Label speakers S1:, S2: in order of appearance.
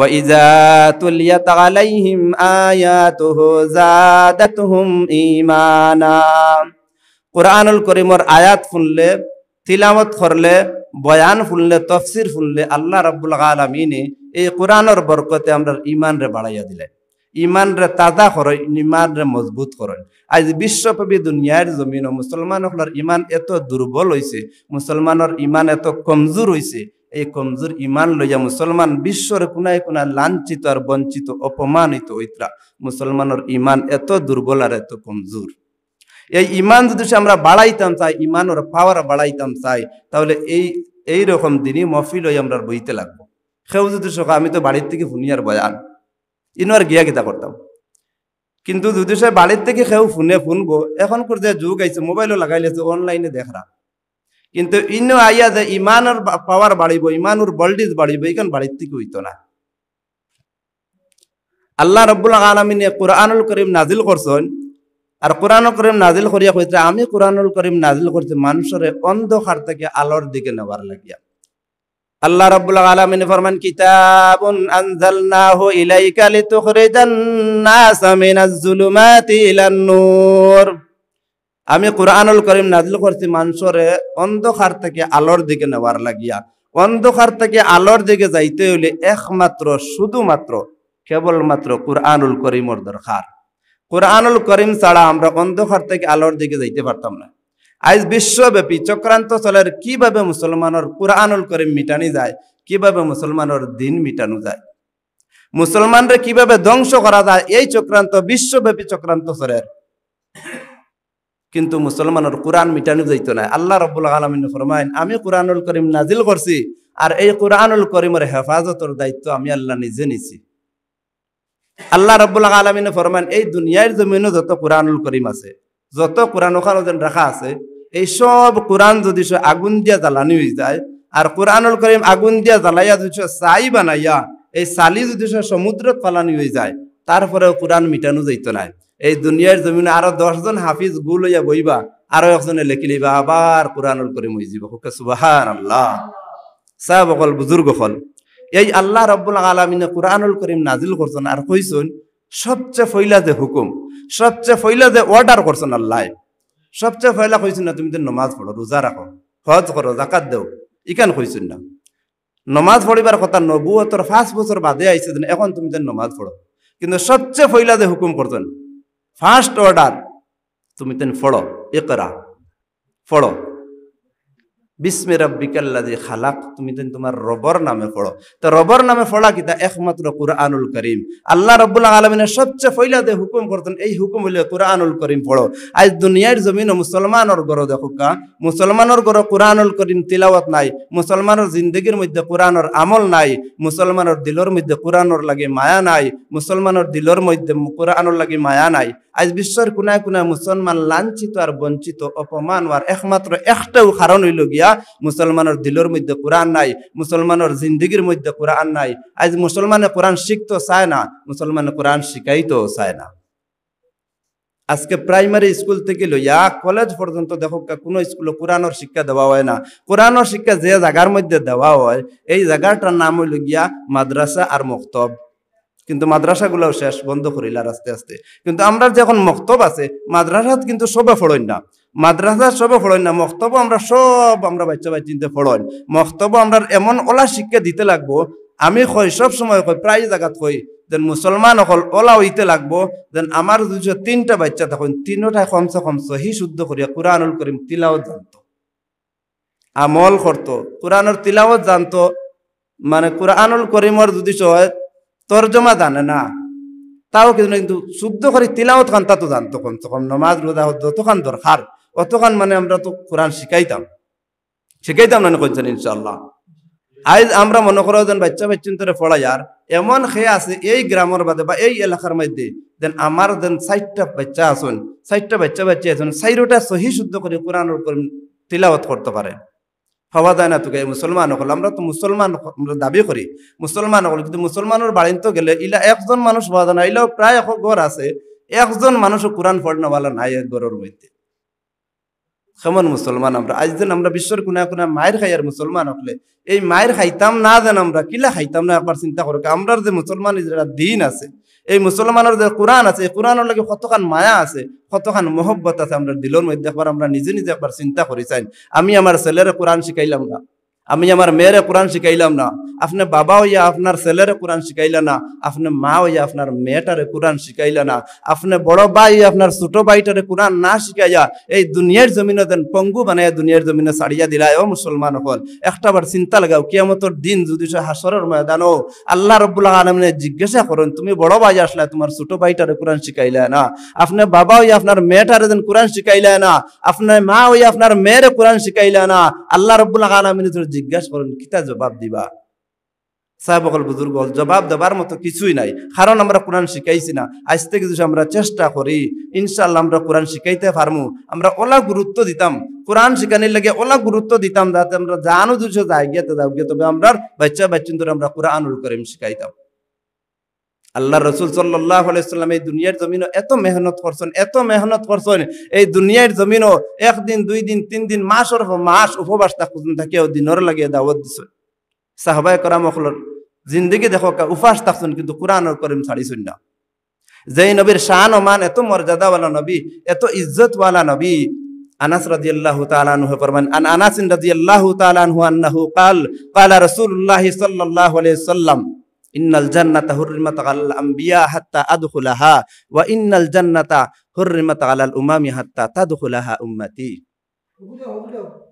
S1: وإذا تليت عليهم آياته زادتهم إيمانا কোরআনুল করিমর আয়াত শুনলে তিলামত করলে বয়ান শুনলে তফসির শুনলে আল্লাহ রাবুল আলমিনে এই কোরআনর বরকতে আমরা ইমানরে বাড়াইয়া দিলে ইমানরে তাজা করেন ইমানরে মজবুত করেন আজ বিশ্বব্যাপী দুনিয়ার জমিন মুসলমানসকলের ইমান এত দুর্বল হয়েছে মুসলমানের ইমান এত কমজোর হয়েছে এই কমজোর ইমান লইয়া মুসলমান বিশ্বর কোনায় কোনায় লাঞ্ছিত আর বঞ্চিত অপমানিত হইতরা মুসলমানের ইমান এত দুর্বল আর এত কমজোর এই ইমান যদি আমরা বাড়াইতাম চাই ইমানের পাওয়ার বাড়াইতাম চাই তাহলে এই এই রকম দিনই মফিল হয়ে আমরা বইতে লাগবো সেও যদি সকা আমি তো বাড়ির থেকে আর বয়ান ইনো আর গিয়া কিতা করতাম কিন্তু যদি সে বাড়ির থেকে সেও ফোনে ফোনবো এখন করতে যুগ আইছে মোবাইলও লাগাইলেছে অনলাইনে দেখরা কিন্তু ইন আইয়া যে ইমানের পাওয়ার বাড়িব ইমানুর বল্ডিজ বাড়িব এইখান বাড়ির থেকে হইতো না আল্লাহ রব্বুল আলমিনে কোরআনুল করিম নাজিল করছেন আর কোরআন করিম নাজিল করিয়া কইতে আমি কোরআনুল করিম নাজিল করছি মানুষের অন্ধকার থেকে আলোর দিকে নেওয়ার লাগিয়া আল্লাহ রাব্বুল আলমিন ফরমান কিতাবুন আনজালনাহু ইলাইকা লিতুখরিজান নাসা মিনাজ জুলুমাতি ইলান নূর আমি কোরআনুল করিম নাজিল করছি মানুষরে অন্ধকার থেকে আলোর দিকে নেওয়ার লাগিয়া অন্ধকার থেকে আলোর দিকে যাইতে হইলে একমাত্র শুধুমাত্র কেবলমাত্র কোরআনুল করিমর দরকার কোরআনুল করিম ছাড়া আমরা অন্ধকার থেকে আলোর দিকে যাইতে পারতাম না আজ বিশ্বব্যাপী চক্রান্ত চলের কিভাবে মুসলমানের কোরআনুল করিম মিটানি যায় কিভাবে মুসলমানের দিন মিটানো যায় মুসলমানরা কিভাবে ধ্বংস করা যায় এই চক্রান্ত বিশ্বব্যাপী চক্রান্ত চলের কিন্তু মুসলমানের কোরআন মিটানো যাইতো না আল্লাহ রব্বুল আলমিন ফরমাইন আমি কোরআনুল করিম নাজিল করছি আর এই কোরআনুল করিমের হেফাজতের দায়িত্ব আমি আল্লাহ নিজে নিছি আল্লাহ রব্বুল আলমিন ফরমাইন এই দুনিয়ার জমিনও যত কোরআনুল করিম আছে যত কোরআন ওখানে রাখা আছে এই সব কোরআন যদি আগুন দিয়া জ্বালানি হয়ে যায় আর কোরআনুল করিম আগুন দিয়া জ্বালাইয়া যদি সাই বানাইয়া এই সালি যদি সমুদ্র পালানি হয়ে যায় তারপরেও কোরআন মিটানো যাইতো নাই এই দুনিয়ার জমিনে আরো দশজন হাফিজ গুল হইয়া বইবা আরো একজনে লেখি লইবা আবার কোরআনুল করিম হইজিবা হুকে সুবাহান আল্লাহ সাহেব অকল বুজুর্গ হল এই আল্লাহ রব্বুল আলমিনে কোরআনুল করিম নাজিল করছেন আর কইসন সবচেয়ে ফইলা যে হুকুম সবচেয়ে ফইলা যে অর্ডার করছেন আল্লাহ সবচেয়ে ফয়লা কইছেন না তুমি তো নমাজ পড়ো রোজা রাখো হজ করো জাকাত দেও ইকান কইছেন না নমাজ পড়িবার কথা নবুয়তর পাঁচ বছর বাদে আইছে এখন তুমি তো নমাজ পড়ো কিন্তু সবচেয়ে ফইলা যে হুকুম করছেন ফার্স্ট অর্ডার তুমি তেন ফড়ো একরা ফড়ো বিস্মের বিকাল্লা খালাক তুমি তেন তোমার রবর নামে ফড়ো তো রবর নামে ফড়া কিতা একমাত্র কুরআনুল করিম আল্লাহ রব্বুল আলমিনের সবচেয়ে ফৈলাতে দে হুকুম করতেন এই হুকুম হইলে কুরআনুল করিম ফড়ো আজ দুনিয়ার জমিন মুসলমানের গর কা মুসলমানের গর কুরআনুল করিম তিলাওয়াত নাই মুসলমানের জিন্দগির মধ্যে কুরআনের আমল নাই মুসলমানের দিলর মধ্যে কুরআনের লাগে মায়া নাই মুসলমানের দিলর মধ্যে কুরআনের লাগে মায়া নাই আজ বিশ্বর কোনায় কোনায় মুসলমান লাঞ্ছিত আর বঞ্চিত অপমান আর একমাত্র একটাও কারণ হইল গিয়া মুসলমানের দিলের মধ্যে কোরআন নাই মুসলমানের জিন্দগির মধ্যে কোরআন নাই আজ মুসলমানে কোরআন শিখতো চায় না মুসলমানে কোরআন শিখাইতো চায় না আজকে প্রাইমারি স্কুল থেকে লইয়া কলেজ পর্যন্ত দেখো কোনো স্কুলে কোরআনোর শিক্ষা দেওয়া হয় না কোরআনোর শিক্ষা যে জায়গার মধ্যে দেওয়া হয় এই জায়গাটার নাম হইল গিয়া মাদ্রাসা আর মুক্তব কিন্তু মাদ্রাসাগুলোও শেষ বন্ধ করিলা আস্তে আস্তে কিন্তু আমরা যখন মক্তব আছে মাদ্রাসা কিন্তু সবে ফড়ন না মাদ্রাসা সবে ফড়ন না মক্তব আমরা সব আমরা বাচ্চা বাচ্চিনতে ফড়ন মক্তব আমরা এমন ওলা শিক্ষা দিতে লাগবো আমি কই সব সময় কই প্রায় জায়গাত কই দেন মুসলমান অকল ওলা হইতে লাগবো দেন আমার দুশো তিনটা বাচ্চা তখন তিনটায় কমসে কম সহি শুদ্ধ করিয়া কোরআনুল করিম তিলাও জানত আমল করতো কোরআনুর তিলাও জানতো মানে কোরআনুল করিমর যদি হয় তর্জমা জানে না তাও কিন্তু শুদ্ধ করে তিলাওত খান তা তো জানতো কম তখন নমাজ রোজা হতো তখন দরকার অতখান মানে আমরা তো কোরআন শিখাইতাম শিখাইতাম না কইছেন ইনশাল্লাহ আজ আমরা মনে করো যেন বাচ্চা বাচ্চিন তোরে পড়া যার এমন খে আছে এই গ্রামের বাদে বা এই এলাকার মধ্যে দেন আমার দেন ষাটটা বাচ্চা আসুন ষাটটা বাচ্চা বাচ্চা আসুন সাইরোটা সহি শুদ্ধ করে কোরআন করিম করতে পারে হওয়া যায় না তোকে মুসলমান হল আমরা তো মুসলমান দাবি করি মুসলমান হল কিন্তু মুসলমানের বাড়ি তো গেলে ইলা একজন মানুষ হওয়া যায় না ইলাও প্রায় এখন ঘর আছে একজন মানুষও কোরআন পড়নেওয়ালা নাই এক ঘরের মধ্যে কেমন মুসলমান আমরা আজ দিন আমরা বিশ্বর কোনে কোনে মায়ের খাই আর মুসলমান হকলে এই মায়ের খাইতাম না যেন আমরা কিলা খাইতাম না একবার চিন্তা করো আমরা যে মুসলমান দিন আছে এই মুসলমানের যে কোরআন আছে এই কোরআনের লাগে কতখান মায়া আছে কতখান মহব্বত আছে আমরা দিলর মধ্যে একবার আমরা নিজে নিজে একবার চিন্তা করি চাই আমি আমার ছেলের কোরআন শিখাইলাম না আমি আমার মেয়েরে কোরআন শিখাইলাম না আপনার বাবা হইয়া আপনার ছেলের কোরআন শিখাইল না আপনার মা হইয়া আপনার মেয়েটারে কোরআন শিখাইল না আপনি বড় ভাই আপনার ছোট ভাইটারে কোরআন না শিখাইয়া এই দুনিয়ার জমিনে দেন পঙ্গু বানাইয়া দুনিয়ার জমিনে সারিয়া দিলা ও মুসলমান হল একটাবার চিন্তা লাগাও কিয়ামতর দিন যদি সে হাসরের ময়দান ও আল্লাহ রব্বুল্লাহ আলমিনে জিজ্ঞাসা করেন তুমি বড় ভাই আসলে তোমার ছোট ভাইটারে কোরআন শিখাইল না আপনার বাবা হইয়া আপনার মেয়েটারে দেন কোরআন শিখাইল না আপনার মা হইয়া আপনার মেয়েরে কোরআন শিখাইল না আল্লাহ রব্বুল্লাহ আলমিনে জিজ্ঞাসা করেন কিতা জবাব দিবা সাহেবকল বুজুর্গল জবাব দেবার মতো কিছুই নাই কারণ আমরা কোরআন শিখাইছি না আজ থেকে যদি আমরা চেষ্টা করি ইনশাল্লাহ আমরা কোরআন শিখাইতে পারমু আমরা ওলা গুরুত্ব দিতাম কোরআন শিখানির লাগে ওলা গুরুত্ব দিতাম যাতে আমরা জানো দুশো যাই গিয়ে তবে আমরা বাচ্চা বাচ্চা আমরা কোরআন করিম শিখাইতাম আল্লাহ রসুল সাল্লাহ আলাইসাল্লাম এই দুনিয়ার জমিনও এত মেহনত করছেন এত মেহনত করছেন এই দুনিয়ার জমিনও একদিন দুই দিন তিন দিন ওর মাস উপবাস থাকুন ও দিনর লাগিয়ে দাওয়াত দিছ সাহবাই করা জিন্দগি দেখো উপাস থাকছেন কিন্তু কোরআনর করিম ছাড়িছেন না যেই নবীর শাহ নমান মান এত মর্যাদাওয়ালা নবী এত ইজ্জতওয়ালা নবী আনাস রাজি আল্লাহ তালানহ ফরমান আন আনাস রাজি আল্লাহ তালানহু আন্নাহু কাল কালা রসুল্লাহ সাল্লাহ আলাইসাল্লাম إن الجنة حرمت على الأنبياء حتى أدخلها وإن الجنة حرمت على الامام حتى تدخلها أمتي.